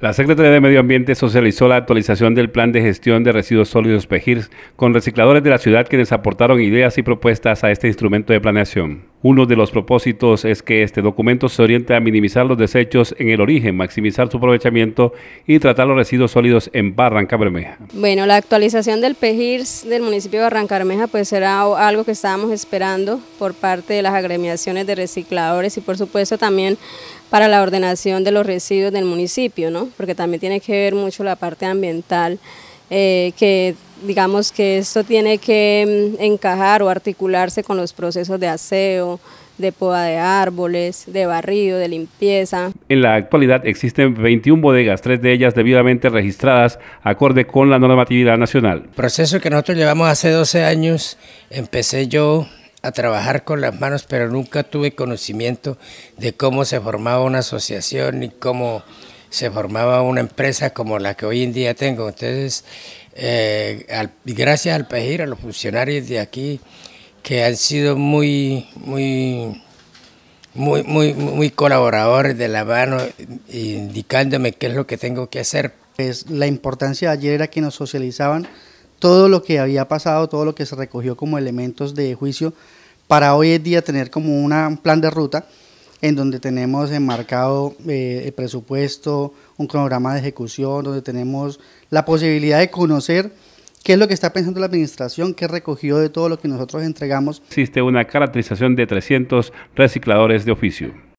La Secretaría de Medio Ambiente socializó la actualización del Plan de Gestión de Residuos Sólidos PEGIRS con recicladores de la ciudad quienes aportaron ideas y propuestas a este instrumento de planeación. Uno de los propósitos es que este documento se oriente a minimizar los desechos en el origen, maximizar su aprovechamiento y tratar los residuos sólidos en Barranca Bermeja. Bueno, la actualización del PEGIRS del municipio de Barranca Bermeja pues será algo que estábamos esperando por parte de las agremiaciones de recicladores y por supuesto también para la ordenación de los residuos del municipio, ¿no? Porque también tiene que ver mucho la parte ambiental eh, que digamos que esto tiene que mm, encajar o articularse con los procesos de aseo, de poda de árboles, de barrido, de limpieza. En la actualidad existen 21 bodegas, tres de ellas debidamente registradas acorde con la normatividad nacional. proceso que nosotros llevamos hace 12 años, empecé yo a trabajar con las manos, pero nunca tuve conocimiento de cómo se formaba una asociación y cómo se formaba una empresa como la que hoy en día tengo. Entonces, eh, gracias al PEJIR, a los funcionarios de aquí, que han sido muy, muy, muy, muy, colaboradores de la mano, indicándome qué es lo que tengo que hacer. la importancia de ayer era que nos socializaban todo lo que había pasado, todo lo que se recogió como elementos de juicio, para hoy en día tener como una, un plan de ruta en donde tenemos enmarcado eh, el presupuesto, un cronograma de ejecución, donde tenemos la posibilidad de conocer ¿Qué es lo que está pensando la administración? ¿Qué recogió de todo lo que nosotros entregamos? Existe una caracterización de 300 recicladores de oficio.